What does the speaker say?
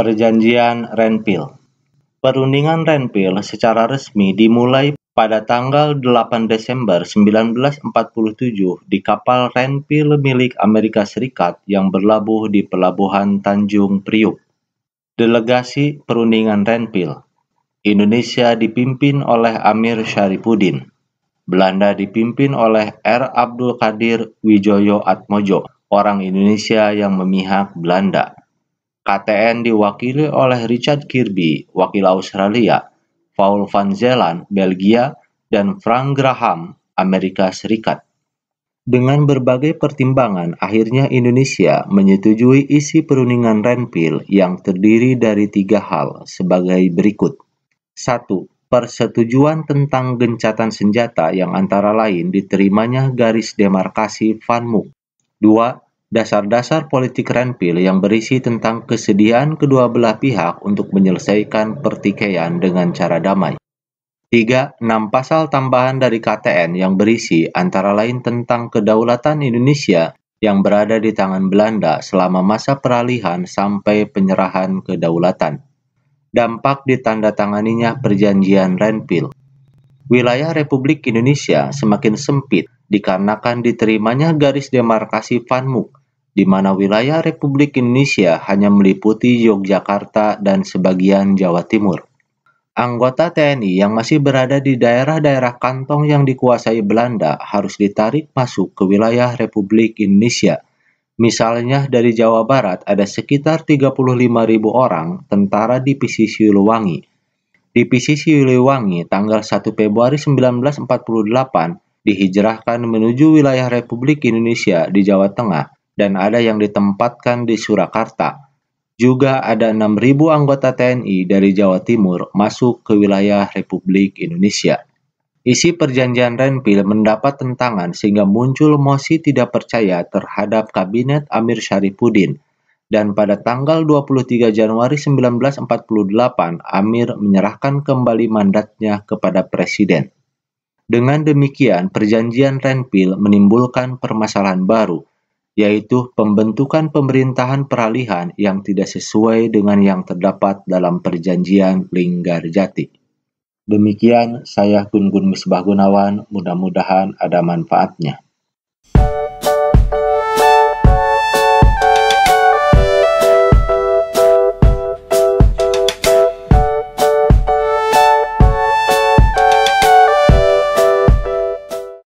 Perjanjian Renville. Perundingan Renville secara resmi dimulai pada tanggal 8 Desember 1947 di kapal Renville milik Amerika Serikat yang berlabuh di pelabuhan Tanjung Priuk. Delegasi Perundingan Renville Indonesia dipimpin oleh Amir Syarifuddin. Belanda dipimpin oleh R. Abdul Kadir Wijoyo Atmojo, orang Indonesia yang memihak Belanda. KTN diwakili oleh Richard Kirby, wakil Australia, Paul van Zeeland, Belgia, dan Frank Graham, Amerika Serikat. Dengan berbagai pertimbangan, akhirnya Indonesia menyetujui isi perundingan Renpil yang terdiri dari tiga hal sebagai berikut. 1. Persetujuan tentang gencatan senjata yang antara lain diterimanya garis demarkasi Van Mook; 2 dasar-dasar politik Renville yang berisi tentang kesediaan kedua belah pihak untuk menyelesaikan pertikaian dengan cara damai. 3. 6 pasal tambahan dari KTN yang berisi antara lain tentang kedaulatan Indonesia yang berada di tangan Belanda selama masa peralihan sampai penyerahan kedaulatan. Dampak ditandatanganinya perjanjian Renville. Wilayah Republik Indonesia semakin sempit dikarenakan diterimanya garis demarkasi Van Mook di mana wilayah Republik Indonesia hanya meliputi Yogyakarta dan sebagian Jawa Timur. Anggota TNI yang masih berada di daerah-daerah kantong yang dikuasai Belanda harus ditarik masuk ke wilayah Republik Indonesia. Misalnya dari Jawa Barat ada sekitar 35.000 orang tentara di divisi Siliwangi. Divisi Siliwangi tanggal 1 Februari 1948 dihijrahkan menuju wilayah Republik Indonesia di Jawa Tengah dan ada yang ditempatkan di Surakarta. Juga ada 6.000 anggota TNI dari Jawa Timur masuk ke wilayah Republik Indonesia. Isi perjanjian Renville mendapat tentangan sehingga muncul mosi tidak percaya terhadap Kabinet Amir Syarifuddin. Dan pada tanggal 23 Januari 1948, Amir menyerahkan kembali mandatnya kepada Presiden. Dengan demikian, perjanjian Renville menimbulkan permasalahan baru, yaitu pembentukan pemerintahan peralihan yang tidak sesuai dengan yang terdapat dalam perjanjian Linggarjati. Demikian saya Gun Gun Misbah Gunawan, mudah-mudahan ada manfaatnya.